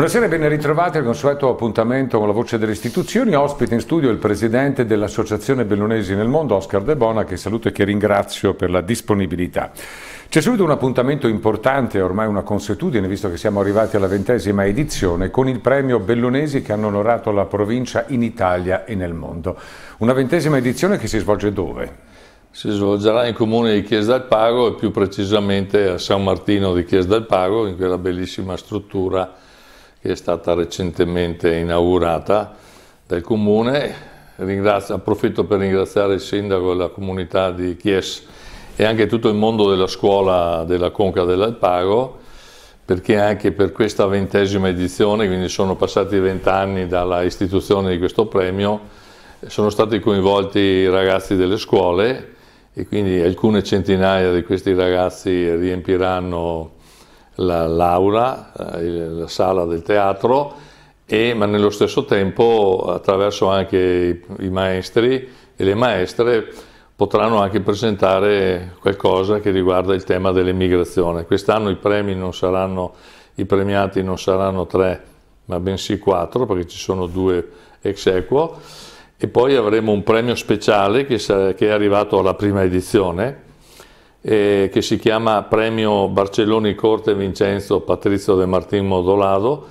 Buonasera e ben ritrovati al consueto appuntamento con la voce delle istituzioni. Ospite in studio il presidente dell'Associazione Bellunesi nel Mondo, Oscar De Bona, che saluto e che ringrazio per la disponibilità. C'è subito un appuntamento importante, ormai una consuetudine, visto che siamo arrivati alla ventesima edizione, con il premio Bellunesi che hanno onorato la provincia in Italia e nel mondo. Una ventesima edizione che si svolge dove? Si svolgerà in comune di Chiesa del Pago e più precisamente a San Martino di Chiesa del Pago, in quella bellissima struttura che è stata recentemente inaugurata dal comune. Ringrazio, approfitto per ringraziare il sindaco e la comunità di Chies e anche tutto il mondo della scuola della Conca dell'Alpago perché anche per questa ventesima edizione, quindi sono passati vent'anni dalla istituzione di questo premio, sono stati coinvolti i ragazzi delle scuole e quindi alcune centinaia di questi ragazzi riempiranno la, l'aula, eh, la sala del teatro, e, ma nello stesso tempo attraverso anche i, i maestri e le maestre potranno anche presentare qualcosa che riguarda il tema dell'emigrazione. Quest'anno i premi non saranno, i premiati non saranno tre, ma bensì quattro, perché ci sono due ex equo, e poi avremo un premio speciale che, che è arrivato alla prima edizione, eh, che si chiama Premio Barcelloni Corte Vincenzo Patrizio De Martin Modolado,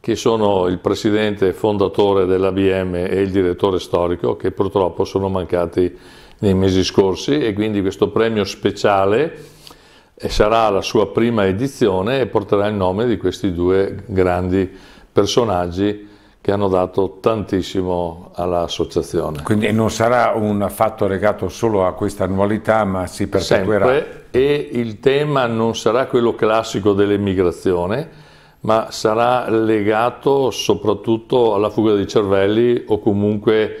che sono il presidente fondatore dell'ABM e il direttore storico, che purtroppo sono mancati nei mesi scorsi e quindi questo premio speciale eh, sarà la sua prima edizione e porterà il nome di questi due grandi personaggi che hanno dato tantissimo all'associazione. Quindi non sarà un fatto legato solo a questa annualità, ma si perseguirà. Sempre, e il tema non sarà quello classico dell'emigrazione, ma sarà legato soprattutto alla fuga dei cervelli o comunque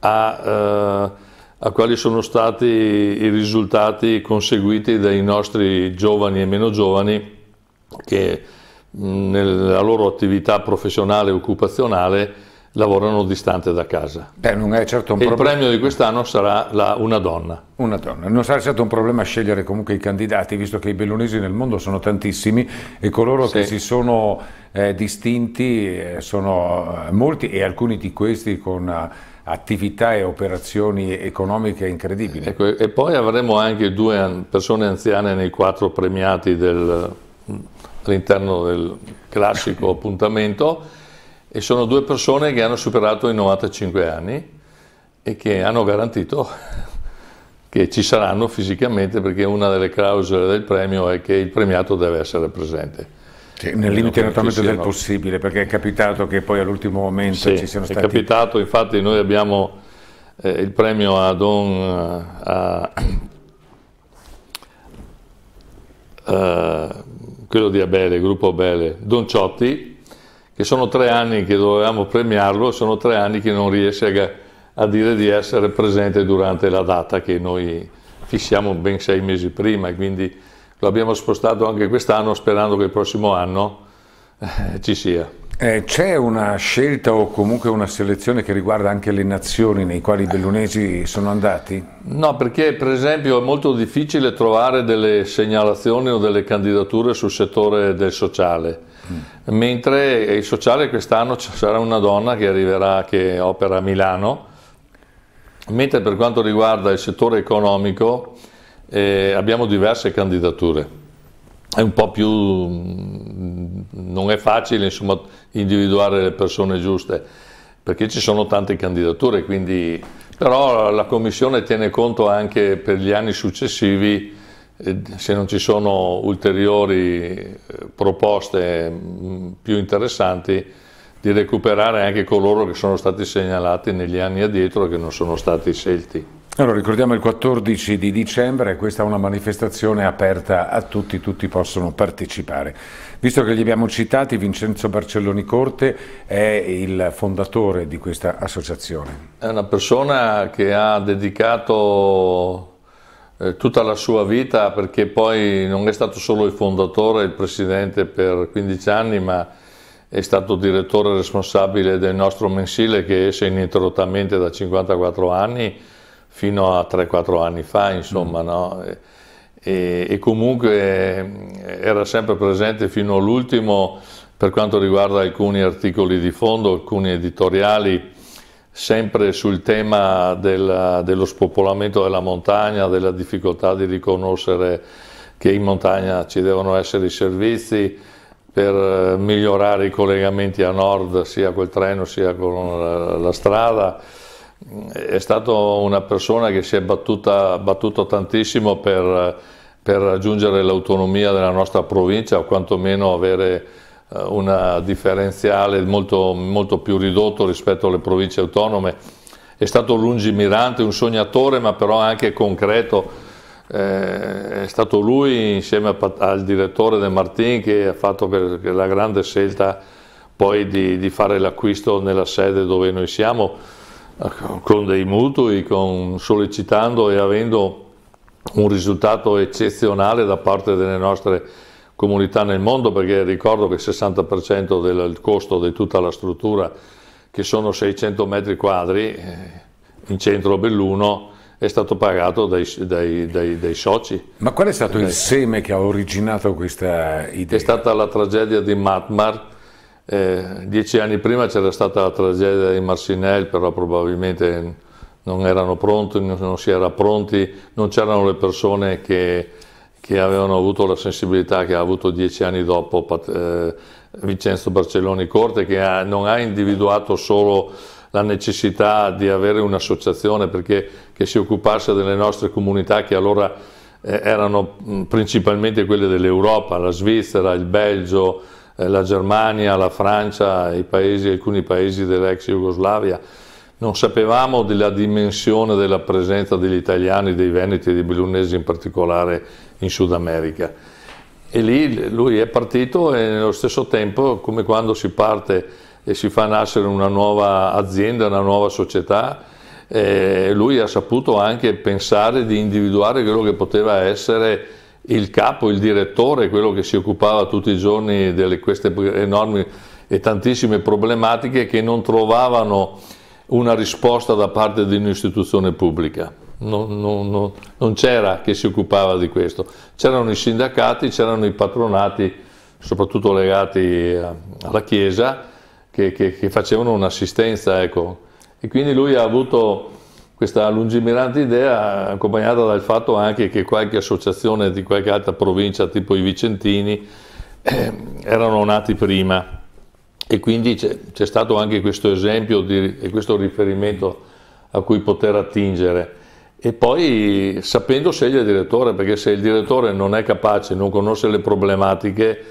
a, eh, a quali sono stati i risultati conseguiti dai nostri giovani e meno giovani che nella loro attività professionale e occupazionale lavorano distante da casa. Beh, non è certo un problema. Il premio di quest'anno sarà la, una donna. Una donna. Non sarà certo un problema scegliere comunque i candidati, visto che i bellunesi nel mondo sono tantissimi e coloro sì. che si sono eh, distinti eh, sono eh, molti e alcuni di questi con eh, attività e operazioni economiche incredibili. Ecco, e poi avremo anche due persone anziane nei quattro premiati del all'interno del classico appuntamento e sono due persone che hanno superato i 95 anni e che hanno garantito che ci saranno fisicamente perché una delle clausole del premio è che il premiato deve essere presente. Cioè, nel limite naturalmente del possibile, perché è capitato che poi all'ultimo momento sì, ci siano stati... è capitato, infatti noi abbiamo eh, il premio eh, a Don... A, a, a, quello di Abele, gruppo Abele, Don Ciotti, che sono tre anni che dovevamo premiarlo, sono tre anni che non riesce a, a dire di essere presente durante la data che noi fissiamo ben sei mesi prima e quindi lo abbiamo spostato anche quest'anno sperando che il prossimo anno eh, ci sia. Eh, c'è una scelta o comunque una selezione che riguarda anche le nazioni nei quali i bellunesi sono andati? No, perché per esempio è molto difficile trovare delle segnalazioni o delle candidature sul settore del sociale, mm. mentre il sociale quest'anno ci sarà una donna che arriverà, che opera a Milano, mentre per quanto riguarda il settore economico eh, abbiamo diverse candidature è un po' più, mm, non è facile insomma, individuare le persone giuste, perché ci sono tante candidature, quindi, però la Commissione tiene conto anche per gli anni successivi, eh, se non ci sono ulteriori eh, proposte mm, più interessanti, di recuperare anche coloro che sono stati segnalati negli anni addietro e che non sono stati scelti. Allora, ricordiamo il 14 di dicembre, questa è una manifestazione aperta a tutti, tutti possono partecipare. Visto che li abbiamo citati, Vincenzo Barcelloni Corte è il fondatore di questa associazione. È una persona che ha dedicato eh, tutta la sua vita perché poi non è stato solo il fondatore, il presidente per 15 anni, ma è stato direttore responsabile del nostro mensile che esce ininterrottamente da 54 anni fino a 3-4 anni fa, mm. insomma, mm. no? e, e, comunque eh, era sempre presente fino all'ultimo per quanto riguarda alcuni articoli di fondo, alcuni editoriali, sempre sul tema del, dello spopolamento della montagna, della difficoltà di riconoscere che in montagna ci devono essere i servizi per eh, migliorare i collegamenti a nord, sia col treno sia con eh, la strada è stata una persona che si è battuta, battuto tantissimo per, per raggiungere l'autonomia della nostra provincia o quantomeno avere eh, una differenziale molto, molto più ridotto rispetto alle province autonome. È stato lungimirante, un sognatore ma però anche concreto. Eh, è stato lui insieme a, al direttore De Martin che ha fatto per, la grande scelta poi di, di fare l'acquisto nella sede dove noi siamo con dei mutui, con, sollecitando e avendo un risultato eccezionale da parte delle nostre comunità nel mondo, perché ricordo che il 60% del costo di tutta la struttura, che sono 600 metri quadri, eh, in centro Belluno, è stato pagato dai, dai, dai, dai, soci. Ma qual è stato il seme che ha originato questa idea? È stata la tragedia di Matmar eh, dieci anni prima c'era stata la tragedia di Marcinelle, però probabilmente non erano pronti, non si era pronti, non c'erano le persone che, che, avevano avuto la sensibilità che ha avuto dieci anni dopo eh, Vincenzo Barcelloni Corte, che ha, non ha individuato solo la necessità di avere un'associazione perché che si occupasse delle nostre comunità che allora eh, erano principalmente quelle dell'Europa, la Svizzera, il Belgio, eh, la Germania, la Francia, paesi, alcuni paesi dell'ex Jugoslavia, non sapevamo della dimensione della presenza degli italiani, dei veneti e dei bellunesi in particolare in Sud America. E lì lui è partito e nello stesso tempo, come quando si parte e si fa nascere una nuova azienda, una nuova società, eh, lui ha saputo anche pensare di individuare quello che poteva essere il capo, il direttore, quello che si occupava tutti i giorni di queste enormi e tantissime problematiche che non trovavano una risposta da parte di un'istituzione pubblica. Non, non, non, non c'era che si occupava di questo. C'erano i sindacati, c'erano i patronati, soprattutto legati alla Chiesa, che, che, che facevano un'assistenza. Ecco. E quindi lui ha avuto questa lungimirante idea accompagnata dal fatto anche che qualche associazione di qualche altra provincia, tipo i Vicentini, eh, erano nati prima e quindi c'è, c'è stato anche questo esempio di, e questo riferimento a cui poter attingere e poi sapendo scegliere il direttore, perché se il direttore non è capace, non conosce le problematiche,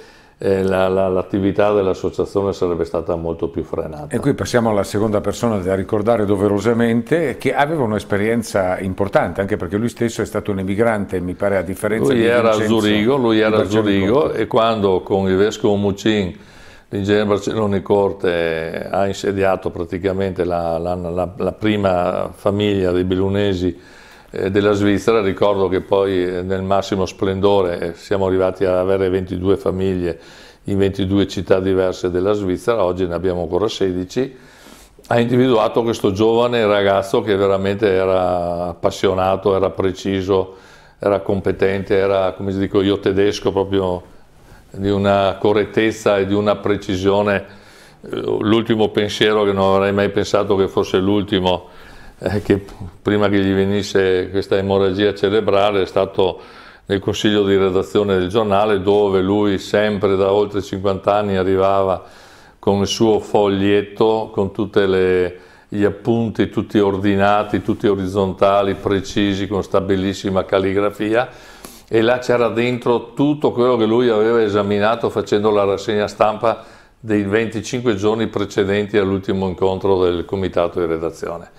eh, la, la, l'attività dell'associazione sarebbe stata molto più frenata. E qui passiamo alla seconda persona da ricordare doverosamente, che aveva un'esperienza importante, anche perché lui stesso è stato un emigrante, mi pare, a differenza lui di era Vincenzo, a Zurigo, Lui era a Zurigo e quando con il vescovo Mucin l'ingegner Barcelloni Corte ha insediato praticamente la, la prima famiglia dei Bilunesi eh, della Svizzera, ricordo che poi eh, nel massimo splendore eh, siamo arrivati ad avere 22 famiglie in 22 città diverse della Svizzera, oggi ne abbiamo ancora 16, ha individuato questo giovane ragazzo che veramente era appassionato, era preciso, era competente, era, come si dico io, tedesco, proprio di una correttezza e di una precisione, l'ultimo pensiero che non avrei mai pensato che fosse l'ultimo, eh, che prima che gli venisse questa emorragia cerebrale è stato nel consiglio di redazione del giornale dove lui sempre da oltre 50 anni arrivava con il suo foglietto, con tutti gli appunti, tutti ordinati, tutti orizzontali, precisi, con stabilissima calligrafia e là c'era dentro tutto quello che lui aveva esaminato facendo la rassegna stampa dei 25 giorni precedenti all'ultimo incontro del comitato di redazione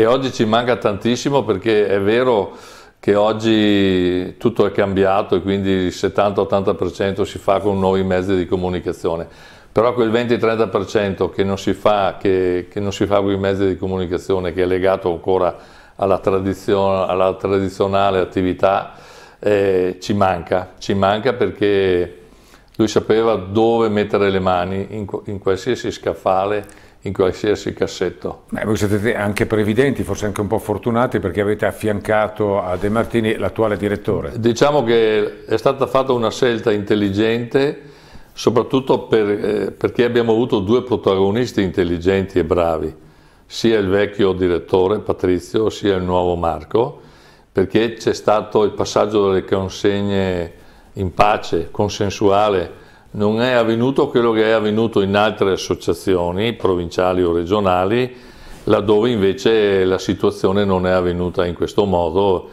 e oggi ci manca tantissimo perché è vero che oggi tutto è cambiato e quindi il 70-80% si fa con nuovi mezzi di comunicazione, però quel 20-30% che non si fa, che, che non si fa con i mezzi di comunicazione, che è legato ancora alla, tradizion alla tradizionale attività, eh, ci manca, ci manca perché lui sapeva dove mettere le mani in, in qualsiasi scaffale in qualsiasi cassetto. Beh, voi siete anche previdenti, forse anche un po' fortunati perché avete affiancato a De Martini l'attuale direttore. Diciamo che è stata fatta una scelta intelligente soprattutto per, eh, perché abbiamo avuto due protagonisti intelligenti e bravi, sia il vecchio direttore Patrizio sia il nuovo Marco, perché c'è stato il passaggio delle consegne in pace, consensuale, non è avvenuto quello che è avvenuto in altre associazioni provinciali o regionali, laddove invece la situazione non è avvenuta in questo modo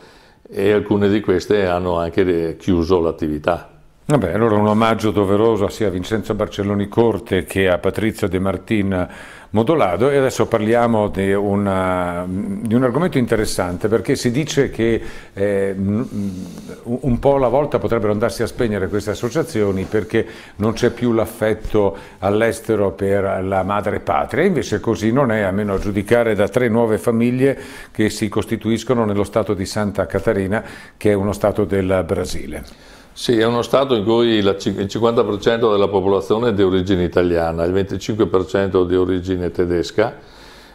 e alcune di queste hanno anche chiuso l'attività. Vabbè, allora un omaggio doveroso sia a Vincenzo Barcelloni Corte che a Patrizio De Martin Modolado e adesso parliamo di, una, di un argomento interessante perché si dice che eh, un po' alla volta potrebbero andarsi a spegnere queste associazioni perché non c'è più l'affetto all'estero per la madre patria, invece così non è, a meno a giudicare da tre nuove famiglie che si costituiscono nello stato di Santa Catarina che è uno stato del Brasile. Sì, è uno Stato in cui il 50% della popolazione è di origine italiana, il 25% di origine tedesca,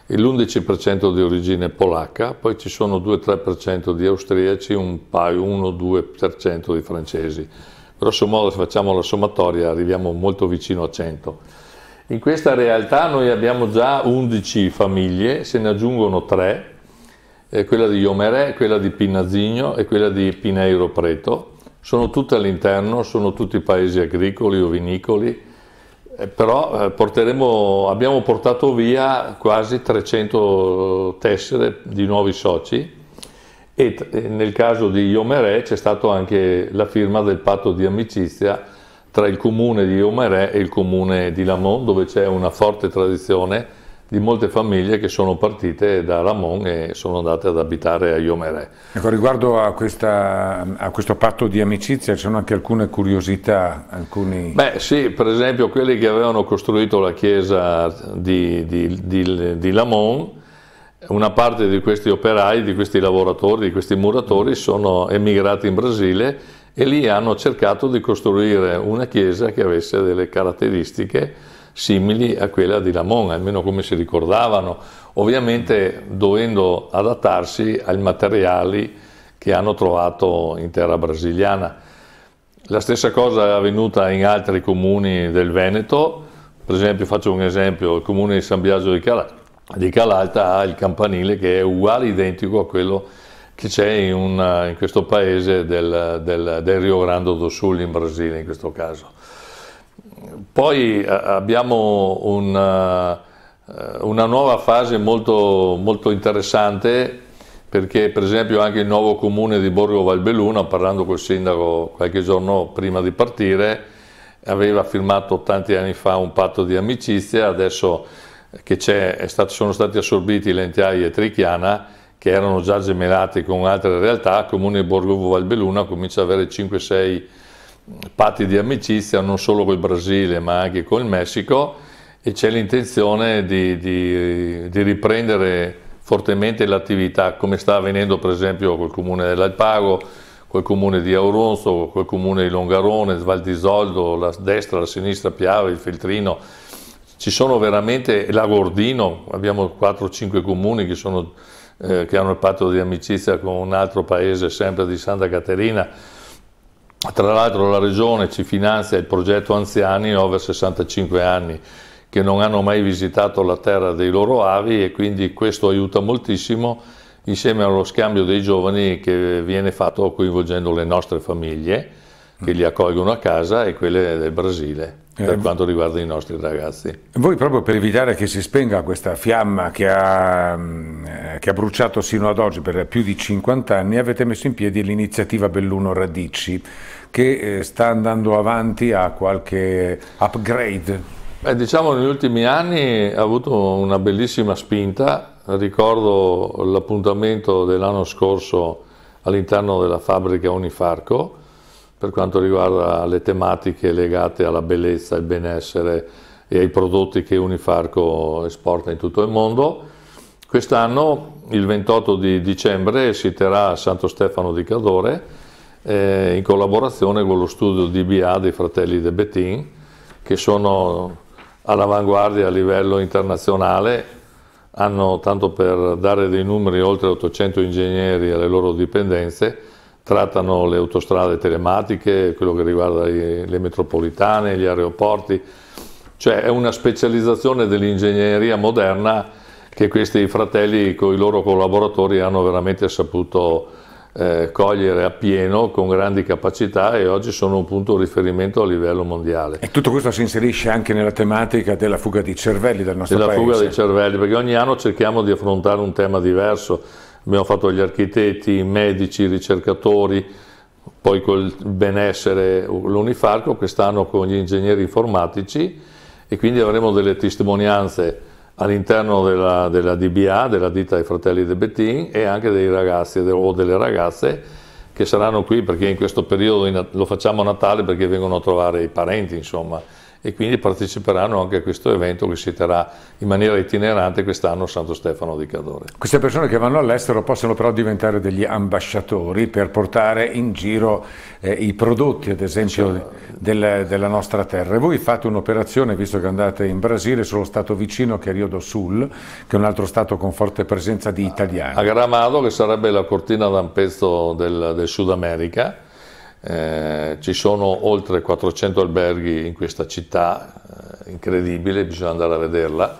l'11% di origine polacca, poi ci sono 2-3% di austriaci, un paio, 1-2% di francesi. Grosso modo se facciamo la sommatoria arriviamo molto vicino a 100. In questa realtà noi abbiamo già 11 famiglie, se ne aggiungono 3, eh, quella di Iomerè, quella di Pinazzigno e quella di Pineiro Preto, sono tutte all'interno, sono tutti paesi agricoli o vinicoli, eh, però eh, porteremo, abbiamo portato via quasi 300 tessere di nuovi soci e eh, nel caso di Iomerè c'è stata anche la firma del patto di amicizia tra il comune di Iomerè e il comune di Lamont dove c'è una forte tradizione di molte famiglie che sono partite da Ramon e sono andate ad abitare a Iomere. Ecco, riguardo a, questa, a, questo patto di amicizia ci sono anche alcune curiosità? Alcuni... Beh sì, per esempio quelli che avevano costruito la chiesa di, di, di, di Lamon, una parte di questi operai, di questi lavoratori, di questi muratori sono emigrati in Brasile e lì hanno cercato di costruire una chiesa che avesse delle caratteristiche simili a quella di Lamont, almeno come si ricordavano, ovviamente dovendo adattarsi ai materiali che hanno trovato in terra brasiliana. La stessa cosa è avvenuta in altri comuni del Veneto, per esempio faccio un esempio, il comune di San Biagio di, Cal- di Calalta ha il campanile che è uguale, identico a quello che c'è in, una, in questo paese del, del, del Rio Grande do Sul in Brasile in questo caso poi eh, abbiamo una, eh, una nuova fase molto, molto, interessante perché per esempio anche il nuovo comune di Borgo Valbelluna, parlando col sindaco qualche giorno prima di partire, aveva firmato tanti anni fa un patto di amicizia, adesso che stato, sono stati assorbiti Lentiaia e Trichiana, che erano già gemellati con altre realtà, il comune di Borgo Valbelluna comincia ad avere 5-6 patti di amicizia non solo col Brasile ma anche col Messico e c'è l'intenzione di, di, di riprendere fortemente l'attività come sta avvenendo per esempio col comune dell'Alpago, col comune di Auronzo, col comune di Longarone, Val di Soldo, la destra, la sinistra, Piave, il Feltrino, ci sono veramente Lagordino, abbiamo 4-5 comuni che, sono, eh, che hanno il patto di amicizia con un altro paese sempre di Santa Caterina, tra l'altro la Regione ci finanzia il progetto anziani over 65 anni che non hanno mai visitato la terra dei loro avi e quindi questo aiuta moltissimo insieme allo scambio dei giovani che viene fatto coinvolgendo le nostre famiglie che li accolgono a casa e quelle del Brasile per eh, quanto riguarda i nostri ragazzi. Voi proprio per evitare che si spenga questa fiamma che ha, mm, eh, che ha bruciato sino ad oggi per più di 50 anni avete messo in piedi l'iniziativa Belluno Radici che eh, sta andando avanti a qualche upgrade. Beh, diciamo negli ultimi anni ha avuto una bellissima spinta, ricordo l'appuntamento dell'anno scorso all'interno della fabbrica Unifarco per quanto riguarda le tematiche legate alla bellezza, al benessere e ai prodotti che Unifarco esporta in tutto il mondo. Quest'anno, il 28 di dicembre, si terrà a Santo Stefano di Cadore eh, in collaborazione con lo studio DBA dei fratelli De Bettin, che sono all'avanguardia a livello internazionale hanno, tanto per dare dei numeri, oltre 800 ingegneri alle loro dipendenze trattano le autostrade telematiche, quello che riguarda le metropolitane, gli aeroporti, cioè è una specializzazione dell'ingegneria moderna che questi fratelli con i loro collaboratori hanno veramente saputo eh, cogliere appieno con grandi capacità e oggi sono un punto di riferimento a livello mondiale. E tutto questo si inserisce anche nella tematica della fuga di cervelli del nostro della paese. Della fuga dei cervelli, perché ogni anno cerchiamo di affrontare un tema diverso abbiamo fatto gli architetti, i medici, i ricercatori, poi col benessere l'Unifarco, quest'anno con gli ingegneri informatici e quindi avremo delle testimonianze all'interno della, della, DBA, della ditta dei fratelli De Bettin e anche dei ragazzi o delle ragazze che saranno qui perché in questo periodo lo facciamo a Natale perché vengono a trovare i parenti insomma e quindi parteciperanno anche a questo evento che si terrà in maniera itinerante quest'anno a Santo Stefano di Cadore. Queste persone che vanno all'estero possono però diventare degli ambasciatori per portare in giro eh, i prodotti, ad esempio, del, della nostra terra. E voi fate un'operazione, visto che andate in Brasile, sullo stato vicino che è Rio do Sul, che è un altro stato con forte presenza di italiani. A Gramado, che sarebbe la cortina d'ampezzo del, del Sud America, eh, ci sono oltre 400 alberghi in questa città, eh, incredibile, bisogna andare a vederla.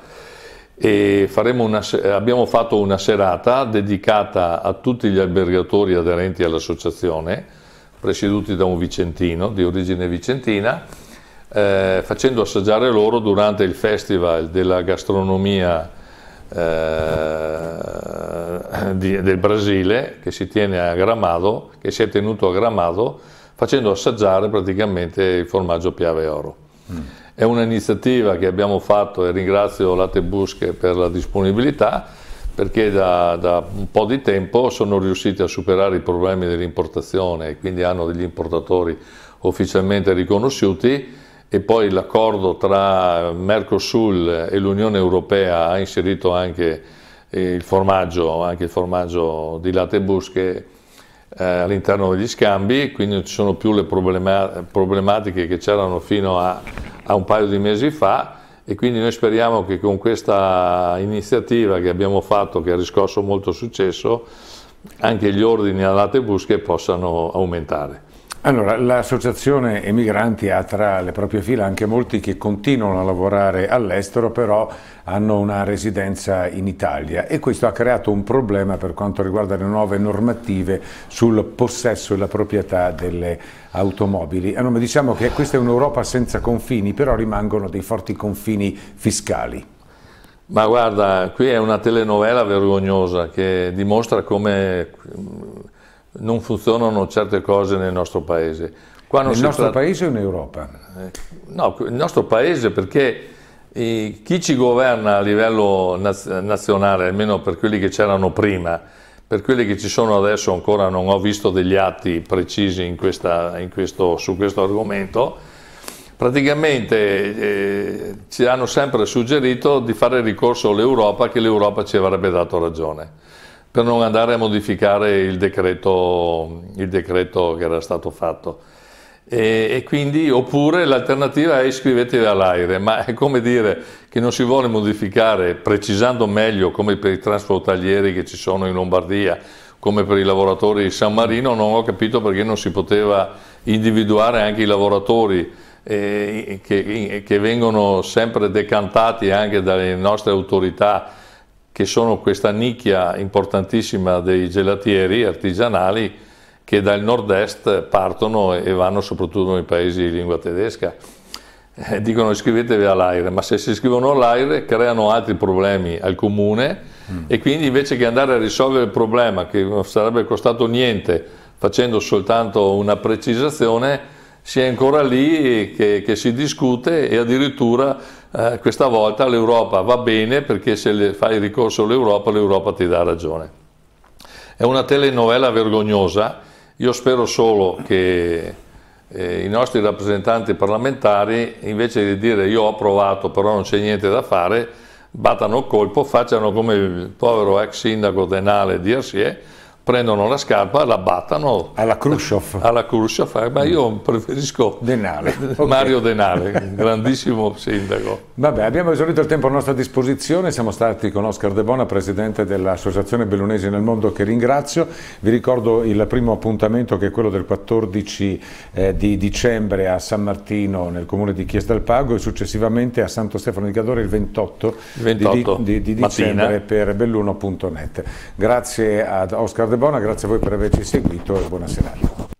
E una, eh, abbiamo fatto una serata dedicata a tutti gli albergatori aderenti all'associazione, presieduti da un vicentino di origine vicentina, eh, facendo assaggiare loro durante il festival della gastronomia eh, eh, di, del Brasile che si tiene a Gramado, che si è tenuto a Gramado facendo assaggiare praticamente il formaggio Piave Oro. Mm. È un'iniziativa che abbiamo fatto e ringrazio Latte Busche per la disponibilità perché da, da, un po' di tempo sono riusciti a superare i problemi dell'importazione e quindi hanno degli importatori ufficialmente riconosciuti e poi l'accordo tra Mercosul e l'Unione Europea ha inserito anche il formaggio, anche il formaggio di latte e busche eh, all'interno degli scambi, quindi non ci sono più le problematiche che c'erano fino a, a un paio di mesi fa e quindi noi speriamo che con questa iniziativa che abbiamo fatto, che ha riscosso molto successo, anche gli ordini a latte e busche possano aumentare. Allora, l'associazione Emigranti ha tra le proprie fila anche molti che continuano a lavorare all'estero, però hanno una residenza in Italia e questo ha creato un problema per quanto riguarda le nuove normative sul possesso e la proprietà delle automobili. Allora, diciamo che questa è un'Europa senza confini, però rimangono dei forti confini fiscali. Ma guarda, qui è una telenovela vergognosa che dimostra come non funzionano certe cose nel nostro paese. nel nostro tratta... paese o in Europa? Eh, no, il nostro paese perché eh, chi ci governa a livello nazionale, almeno per quelli che c'erano prima, per quelli che ci sono adesso ancora non ho visto degli atti precisi in questa, in questo, su questo argomento, praticamente eh, ci hanno sempre suggerito di fare ricorso all'Europa che l'Europa ci avrebbe dato ragione per non andare a modificare il decreto, il decreto che era stato fatto. E, e quindi, oppure l'alternativa è iscrivetevi all'AIRE, ma è come dire che non si vuole modificare, precisando meglio come per i trasportalieri che ci sono in Lombardia, come per i lavoratori di San Marino, non ho capito perché non si poteva individuare anche i lavoratori eh, che, che vengono sempre decantati anche dalle nostre autorità che sono questa nicchia importantissima dei gelatieri artigianali che dal nord-est partono e vanno soprattutto nei paesi di lingua tedesca. Eh, dicono iscrivetevi all'AIRE, ma se si iscrivono all'AIRE creano altri problemi al comune mm. e quindi invece che andare a risolvere il problema che non sarebbe costato niente facendo soltanto una precisazione, si è ancora lì che, che si discute e addirittura eh, questa volta l'Europa va bene perché se fai ricorso all'Europa, l'Europa ti dà ragione. È una telenovela vergognosa, io spero solo che eh, i nostri rappresentanti parlamentari, invece di dire io ho provato però non c'è niente da fare, battano colpo, facciano come il povero ex sindaco Denale di Arsie, prendono la scarpa, la battano. Alla Khrushchev. Alla Khrushchev, eh, ma mm. io preferisco Denale. Okay. Mario Denale, grandissimo sindaco. Vabbè, abbiamo esaurito il tempo a nostra disposizione, siamo stati con Oscar De Bona, presidente dell'Associazione Bellunesi nel Mondo, che ringrazio. Vi ricordo il primo appuntamento che è quello del 14 eh, di dicembre a San Martino, nel comune di Chiesa del Pago, e successivamente a Santo Stefano di Cadore il 28, 28 di, di, di, di dicembre per belluno.net. Grazie ad Oscar De Ardebona, grazie a voi per averci seguito e buona serata.